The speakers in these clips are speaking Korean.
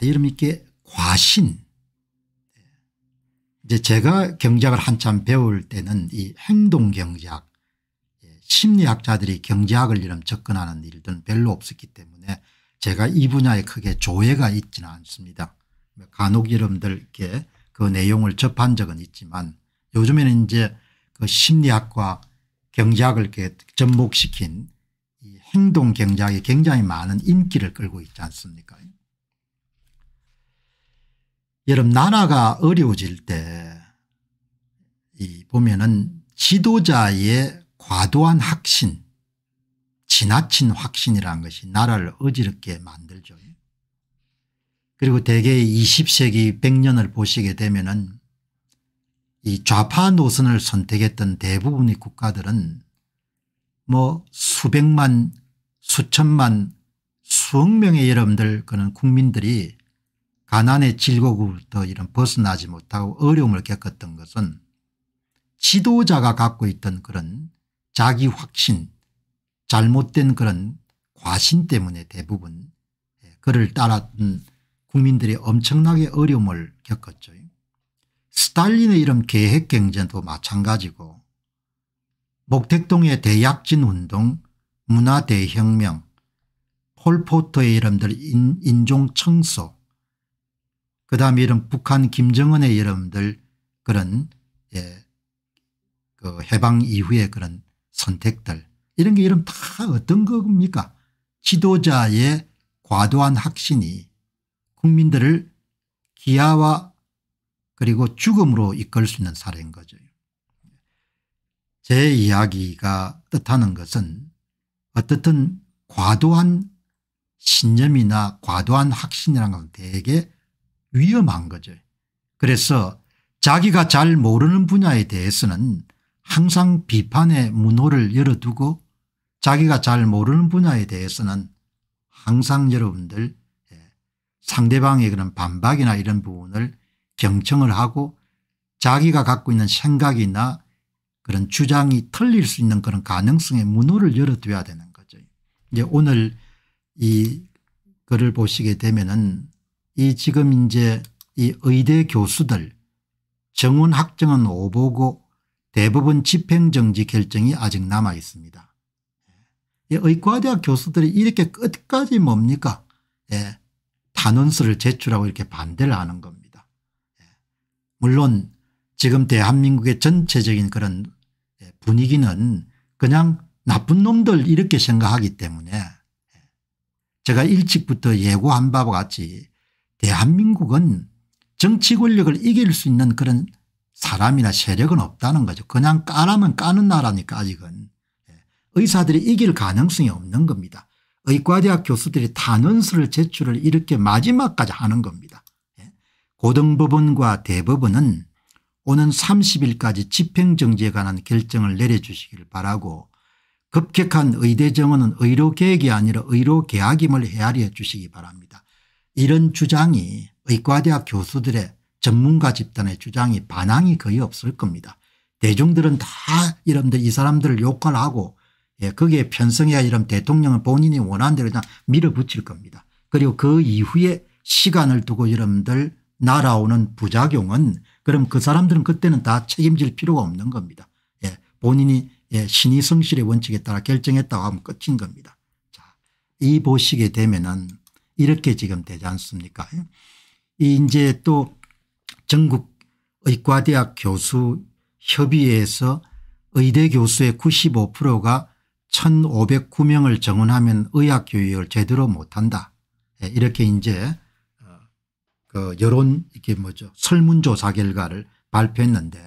이름 있게 과신 이제 제가 경제학을 한참 배울 때는 이 행동경제학 예, 심리학자들이 경제학을 이름 접근하는 일들은 별로 없었기 때문에 제가 이 분야에 크게 조예가 있지는 않습니다. 간혹 여러분들께 그 내용을 접한 적은 있지만 요즘에는 이제 그 심리학과 경제학을 이렇게 접목시킨 행동경제학이 굉장히 많은 인기를 끌고 있지 않습니까 여러분 나라가 어려워질 때 보면은 지도자의 과도한 확신 지나친 확신이라는 것이 나라를 어지럽게 만들죠. 그리고 대개 20세기 100년을 보시게 되면은 이 좌파 노선을 선택했던 대부분의 국가들은 뭐 수백만 수천만 수억 명의 여러분들 그런 국민들이 가난의 질곡으로부터 이런 벗어나지 못하고 어려움을 겪었던 것은 지도자가 갖고 있던 그런 자기 확신 잘못된 그런 과신 때문에 대부분 예, 그를 따랐던 국민들이 엄청나게 어려움을 겪었죠. 스탈린의 이런 계획경쟁도 마찬가지고 목택동의 대약진 운동 문화대혁명 폴포트의 이름들 인종청소 그다음 이런 북한 김정은의 이름들 그런 예, 그 해방 이후의 그런 선택들 이런 게이름다 어떤 겁니까 지도자의 과도한 확신이 국민들을 기아와 그리고 죽음으로 이끌 수 있는 사례인 거죠. 제 이야기가 뜻하는 것은 어떻든 과도한 신념이나 과도한 확신이라는 건 대개 위험한 거죠. 그래서 자기가 잘 모르는 분야에 대해서는 항상 비판의 문호를 열어두고 자기가 잘 모르는 분야에 대해서는 항상 여러분들 예, 상대방의 그런 반박이나 이런 부분을 경청을 하고 자기가 갖고 있는 생각이나 그런 주장이 틀릴 수 있는 그런 가능성의 문호를 열어둬야 되는 거죠. 이제 오늘 이 글을 보시게 되면은 이 지금 이제 이 의대 교수들 정원 확정은 오보고 대부분 집행정지 결정이 아직 남아 있습니다. 예. 이 의과대학 교수들이 이렇게 끝까지 뭡니까 예, 탄원서를 제출하고 이렇게 반대를 하는 겁니다. 예, 물론 지금 대한민국의 전체적인 그런 예, 분위기는 그냥 나쁜 놈들 이렇게 생각하기 때문에 예. 제가 일찍부터 예고한 바와 같이 대한민국은 정치 권력을 이길 수 있는 그런 사람이나 세력은 없다는 거죠. 그냥 까라면 까는 나라니까 아직은. 예. 의사들이 이길 가능성이 없는 겁니다. 의과대학 교수들이 탄원서를 제출을 이렇게 마지막까지 하는 겁니다. 예. 고등법원과 대법원은 오는 30일까지 집행정지에 관한 결정을 내려주시길 바라고 급격한 의대정원은 의료계획이 아니라 의료계약임을 헤아려 주시기 바랍니다. 이런 주장이 의과대학 교수들의 전문가 집단의 주장이 반항이 거의 없을 겁니다. 대중들은 다 이런들 이 사람들을 욕을 하고 예, 거기에 편성해야 이런 대통령은 본인이 원하는 대로 그냥 밀어붙일 겁니다. 그리고 그 이후에 시간을 두고 여러분들 날아오는 부작용은 그럼 그 사람들은 그때는 다 책임질 필요가 없는 겁니다. 예, 본인이 예, 신의성실의 원칙에 따라 결정했다고 하면 끝인 겁니다. 자, 이 보시게 되면은 이렇게 지금 되지 않습니까 이제또 전국 의과대학 교수 협의회에서 의대 교수의 95%가 1509명을 정원하면 의학교육을 제대로 못한다. 예, 이렇게 이제 어, 그 여론 이게 뭐죠 설문조사 결과를 발표했는데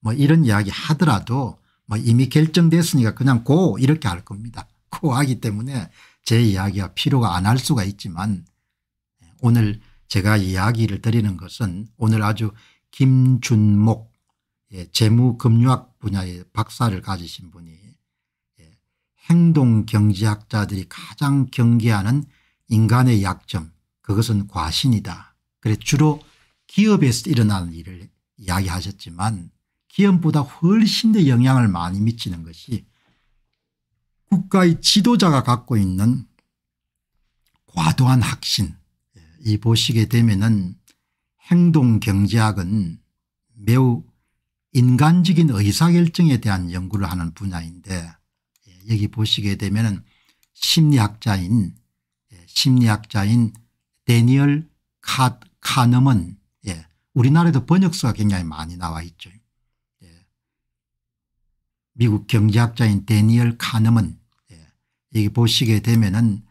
뭐 이런 이야기 하더라도 뭐 이미 결정됐으니까 그냥 고 이렇게 할 겁니다. 고하기 때문에 제 이야기가 필요가 안 할 수가 있지만 오늘 제가 이야기를 드리는 것은 오늘 아주 김준목 예, 재무금융학 분야의 박사를 가지신 분이 예, 행동경제학자들이 가장 경계하는 인간의 약점 그것은 과신이다. 그래 주로 기업에서 일어나는 일을 이야기하셨지만 기업보다 훨씬 더 영향을 많이 미치는 것이 국가의 지도자가 갖고 있는 과도한 확신 이 보시게 되면은 행동경제학은 매우 인간적인 의사결정에 대한 연구를 하는 분야인데 예, 여기 보시게 되면 심리학자인 예, 심리학자인 데니얼 카, 카넘은 예, 우리나라에도 번역서가 굉장히 많이 나와 있죠. 예, 미국 경제학자인 데니얼 카넘은 여기 보시게 되면은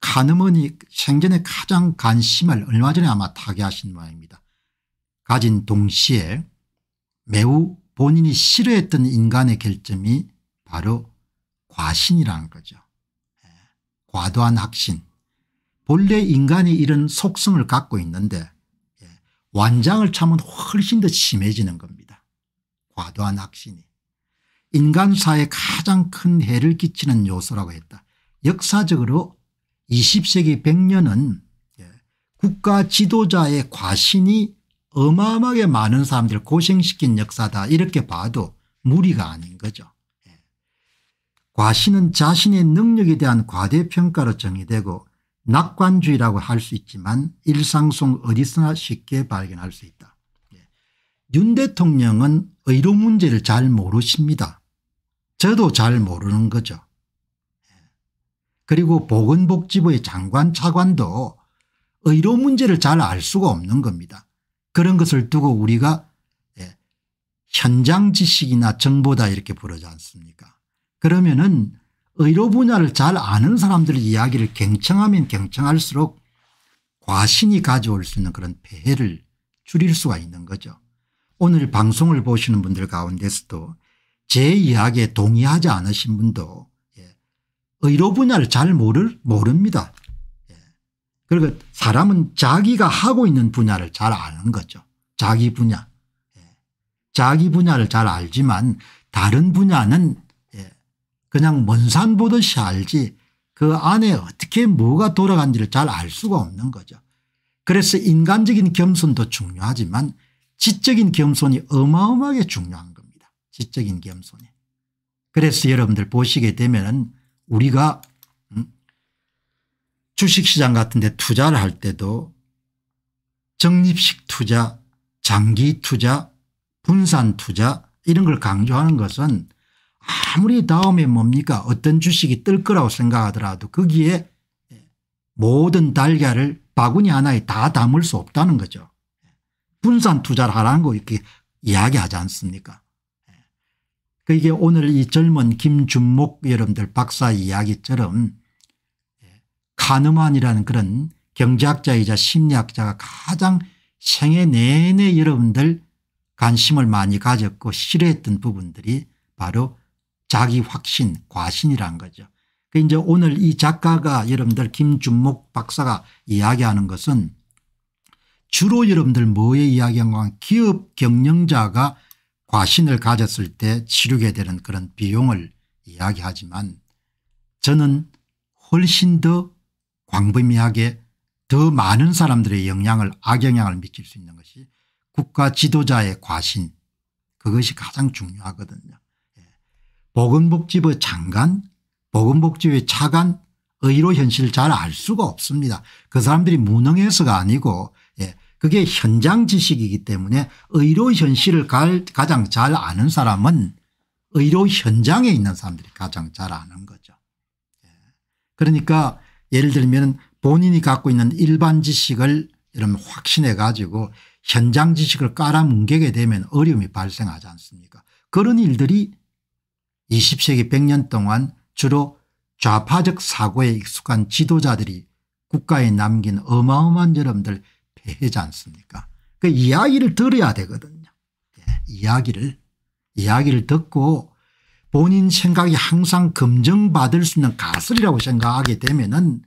칸음원이 생전에 가장 관심을 얼마 전에 아마 타개하신 모양입니다. 가진 동시에 매우 본인이 싫어했던 인간의 결점이 바로 과신이라는 거죠. 예, 과도한 확신. 본래 인간이 이런 속성을 갖고 있는데 예, 완장을 참은 훨씬 더 심해지는 겁니다. 과도한 확신이. 인간사에 가장 큰 해를 끼치는 요소라고 했다. 역사적으로 20세기 100년은 예, 국가 지도자의 과신이 어마어마하게 많은 사람들을 고생시킨 역사다 이렇게 봐도 무리가 아닌 거죠. 예. 과신은 자신의 능력에 대한 과대평가로 정의되고 낙관주의라고 할 수 있지만 일상 속 어디서나 쉽게 발견할 수 있다. 예. 윤 대통령은 의료 문제를 잘 모르십니다. 저도 잘 모르는 거죠. 예. 그리고 보건복지부의 장관 차관도 의료 문제를 잘 알 수가 없는 겁니다. 그런 것을 두고 우리가 예, 현장 지식이나 정보다 이렇게 부르지 않습니까 그러면은 의료 분야를 잘 아는 사람들의 이야기를 경청하면 경청할수록 과신이 가져올 수 있는 그런 폐해를 줄일 수가 있는 거죠. 오늘 방송을 보시는 분들 가운데서도 제 이야기에 동의하지 않으신 분도 예, 의료 분야를 잘 모를 모릅니다. 예. 그리고 사람은 자기가 하고 있는 분야를 잘 아는 거죠. 자기 분야. 예. 자기 분야를 잘 알지만 다른 분야는 그냥 먼 산 보듯이 알지 그 안에 어떻게 뭐가 돌아간지를 잘 알 수가 없는 거죠. 그래서 인간적인 겸손도 중요하지만 지적인 겸손이 어마어마하게 중요한 지적인 겸손이. 그래서 여러분들 보시게 되면 우리가 음, 주식시장 같은 데 투자를 할 때도 적립식 투자 장기 투자 분산 투자 이런 걸 강조하는 것은 아무리 다음에 뭡니까 어떤 주식이 뜰 거라고 생각하더라도 거기에 예, 모든 달걀을 바구니 하나에 다 담을 수 없다는 거죠. 분산 투자를 하라는 거 이렇게 이야기하지 않습니까 이게 오늘 이 젊은 김준목 여러분들 박사 이야기처럼 카누만이라는 예, 그런 경제학자이자 심리학자가 가장 생애 내내 여러분들 관심을 많이 가졌고 싫어했던 부분들이 바로 자기 확신 과신이란 거죠. 그 이제 오늘 이 작가가 여러분들 김준목 박사가 이야기하는 것은 주로 여러분들 뭐에 이야기한 건 기업 경영자가 과신을 가졌을 때 치르게 되는 그런 비용을 이야기하지만 저는 훨씬 더 광범위하게 더 많은 사람들의 영향을 악영향을 미칠 수 있는 것이 국가 지도자의 과신 그것이 가장 중요하거든요. 예. 보건복지부 장관 보건복지부의 차관 의료 현실을 잘 알 수가 없습니다. 그 사람들이 무능해서가 아니고 그게 현장 지식이기 때문에 의료 현실을 가장 잘 아는 사람은 의료 현장에 있는 사람들이 가장 잘 아는 거죠. 예. 그러니까 예를 들면 본인이 갖고 있는 일반 지식을 이런 확신해 가지고 현장 지식을 깔아뭉개게 되면 어려움이 발생하지 않습니까 그런 일들이 20세기 100년 동안 주로 좌파적 사고에 익숙한 지도자들이 국가에 남긴 어마어마한 여러분들 폐해지 않습니까 그 이야기를 들어야 되거든요. 예, 이야기를 이야기를 듣고 본인 생각이 항상 검증받을 수 있는 가설이라고 생각하게 되면은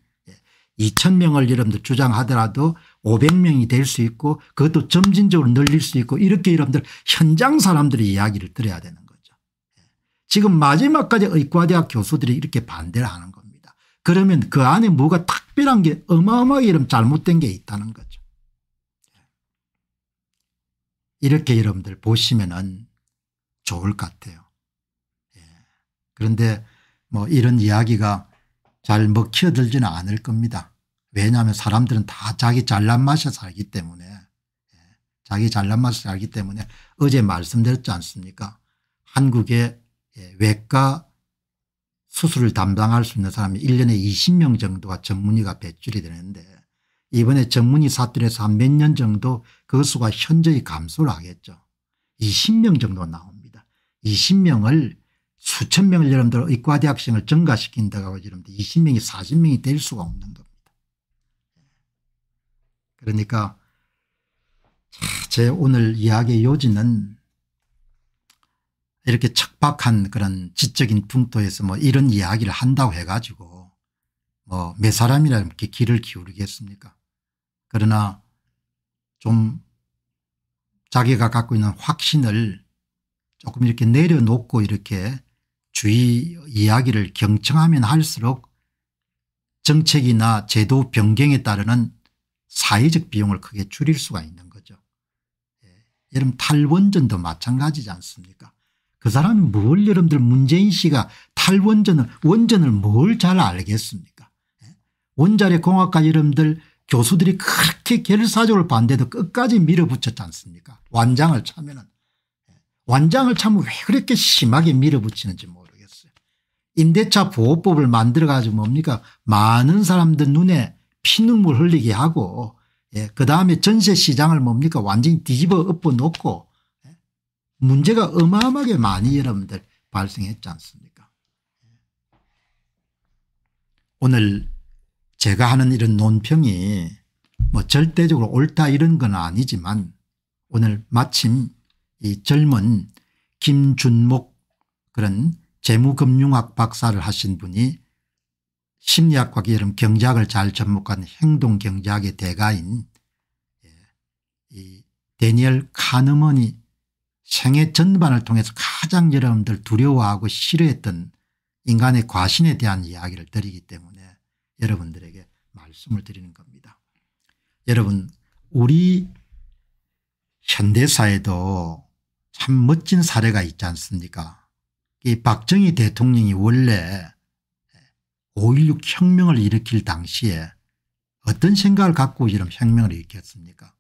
2,000명을 예, 여러분들 주장하더라도 500명이 될 수 있고 그것도 점진적으로 늘릴 수 있고 이렇게 여러분들 현장 사람들의 이야기를 들어야 되는 거죠. 예, 지금 마지막까지 의과대학 교수들이 이렇게 반대를 하는 겁니다. 그러면 그 안에 뭐가 특별한 게 어마어마하게 잘못된 게 있다는 거죠. 이렇게 여러분들 보시면은 좋을 것 같아요. 예. 그런데 뭐 이런 이야기가 잘 먹혀들지는 뭐 않을 겁니다. 왜냐하면 사람들은 다 자기 잘난 맛에 살기 때문에 예. 자기 잘난 맛에 살기 때문에 어제 말씀드렸지 않습니까 한국의 예. 외과 수술을 담당할 수 있는 사람이 1년에 20명 정도가 전문의가 배출이 되는데 이번에 정문이 사건에서 한 몇 년 정도 그 수가 현저히 감소를 하겠죠. 20명 정도 나옵니다. 20명을 수천 명을 여러분들 의과대학생을 증가시킨다고 여러분들 20명이 40명이 될 수가 없는 겁니다. 예. 그러니까 제 오늘 이야기의 요지는 이렇게 척박한 그런 지적인 풍토에서 뭐 이런 이야기를 한다고 해가지고 뭐몇 사람이라 이렇게 귀를 기울이겠습니까 그러나 좀 자기가 갖고 있는 확신을 조금 이렇게 내려놓고 이렇게 주의 이야기를 경청하면 할수록 정책이나 제도 변경에 따르는 사회적 비용을 크게 줄일 수가 있는 거죠. 예. 여러분 탈원전도 마찬가지지 않습니까 그 사람이 뭘 여러분들 문재인 씨가 탈원전을 원전을 뭘 잘 알겠습니까 예. 원자력 공학과 여러분들 교수들이 그렇게 결사적으로 반대도 끝까지 밀어붙였지 않습니까 완장을 차면은 완장을 차면 왜 그렇게 심하게 밀어붙이는지 모르겠어요. 임대차 보호법을 만들어 가지고 뭡니까 많은 사람들 눈에 피눈물 흘리게 하고 예, 그다음에 전세 시장을 뭡니까 완전히 뒤집어 엎어놓고 예, 문제가 어마어마하게 많이 여러분들 발생했지 않습니까 예. 오늘 제가 하는 이런 논평이 뭐 절대적으로 옳다 이런 건 아니지만 오늘 마침 이 젊은 김준목 그런 재무금융학 박사를 하신 분이 심리학과 여름 경제학을 잘 접목한 행동경제학의 대가인 예, 이데니얼 카너먼이 생애 전반을 통해서 가장 여러분들 두려워하고 싫어했던 인간의 과신에 대한 이야기를 드리기 때문에 여러분들에게 말씀을 드리는 겁니다. 여러분 우리 현대사에도 참 멋진 사례가 있지 않습니까 이 박정희 대통령이 원래 5.16 혁명을 일으킬 당시에 어떤 생각을 갖고 이런 혁명을 일으켰습니까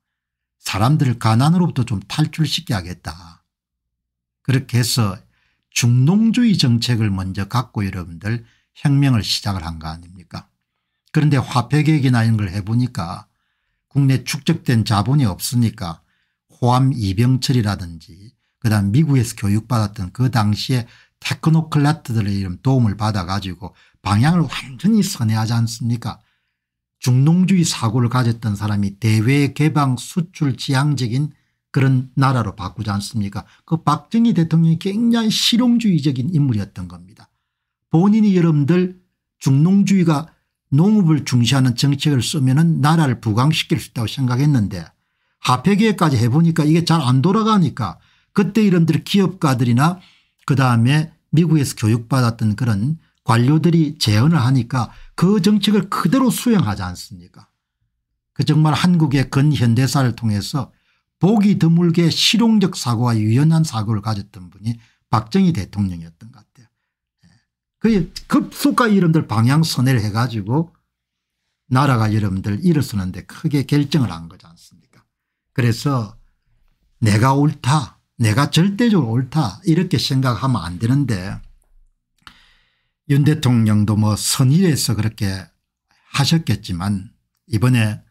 사람들을 가난으로부터 좀 탈출시켜 야겠다 그렇게 해서 중농주의 정책을 먼저 갖고 여러분들 혁명을 시작을 한 거 아닙니까 그런데 화폐 계획이나 이런 걸 해보니까 국내 축적된 자본이 없으니까 호암 이병철이라든지 그다음 미국에서 교육받았던 그 당시에 테크노클라트들의 이름 도움을 받아가지고 방향을 완전히 선회하지 않습니까 중농주의 사고를 가졌던 사람이 대외 개방 수출 지향적인 그런 나라로 바꾸지 않습니까 그 박정희 대통령이 굉장히 실용주의적인 인물이었던 겁니다. 본인이 여러분들 중농주의가 농업을 중시하는 정책을 쓰면 나라를 부강시킬 수 있다고 생각했는데 화폐계획까지 해보니까 이게 잘 안 돌아가니까 그때 이런들 기업가들이나 그다음에 미국에서 교육받았던 그런 관료들이 재언을 하니까 그 정책을 그대로 수행하지 않습니까 그 정말 한국의 근현대사를 통해서 보기 드물게 실용적 사고와 유연한 사고를 가졌던 분이 박정희 대통령이었던 것 같아요. 그 급속과 이름들 방향선회를 해가지고 나라가 여러분들 일어서는데 크게 결정을 한 거지 않습니까 그래서 내가 옳다 내가 절대적으로 옳다 이렇게 생각하면 안 되는데 윤 대통령도 뭐 선의에서 그렇게 하셨겠지만 이번에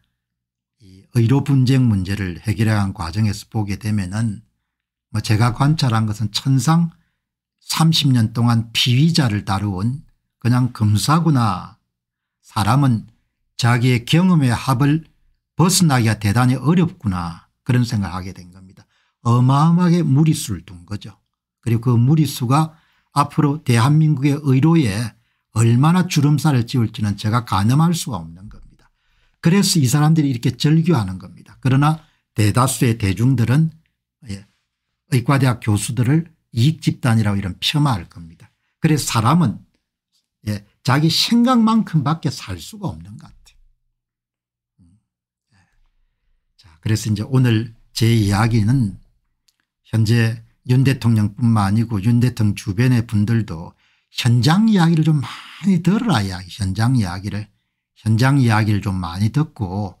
의료 분쟁 문제를 해결한 과정에서 보게 되면은 뭐 제가 관찰한 것은 천상 30년 동안 피의자를 다루온 그냥 검사구나. 사람은 자기의 경험의 합을 벗어나기가 대단히 어렵구나 그런 생각하게 을된 겁니다. 어마어마하게 무리수를 둔 거죠. 그리고 그 무리수가 앞으로 대한민국의 의료에 얼마나 주름살을 찌울지는 제가 가늠할 수가 없는 겁니다. 그래서 이 사람들이 이렇게 절규하는 겁니다. 그러나 대다수의 대중들은 예, 의과대학 교수들을 이익집단이라고 이런 폄하할 겁니다. 그래서 사람은 예, 자기 생각만큼 밖에 살 수가 없는 것 같아요. 음. 자, 그래서 이제 오늘 제 이야기는 현재 윤 대통령뿐만 아니고 윤 대통령 주변의 분들도 현장 이야기를 좀 많이 들어라 이야기 현장 이야기를 현장 이야기를 좀 많이 듣고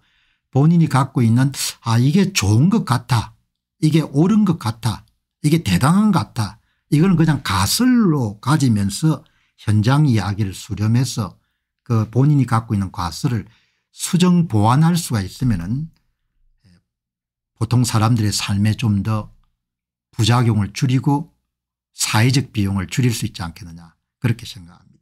본인이 갖고 있는 아 이게 좋은 것 같아 이게 옳은 것 같아 이게 대단한 것 같다. 이거는 그냥 가설로 가지면서 현장 이야기를 수렴해서 그 본인이 갖고 있는 과설을 수정 보완할 수가 있으면은 보통 사람들의 삶에 좀 더 부작용을 줄이고 사회적 비용을 줄일 수 있지 않겠느냐 그렇게 생각합니다.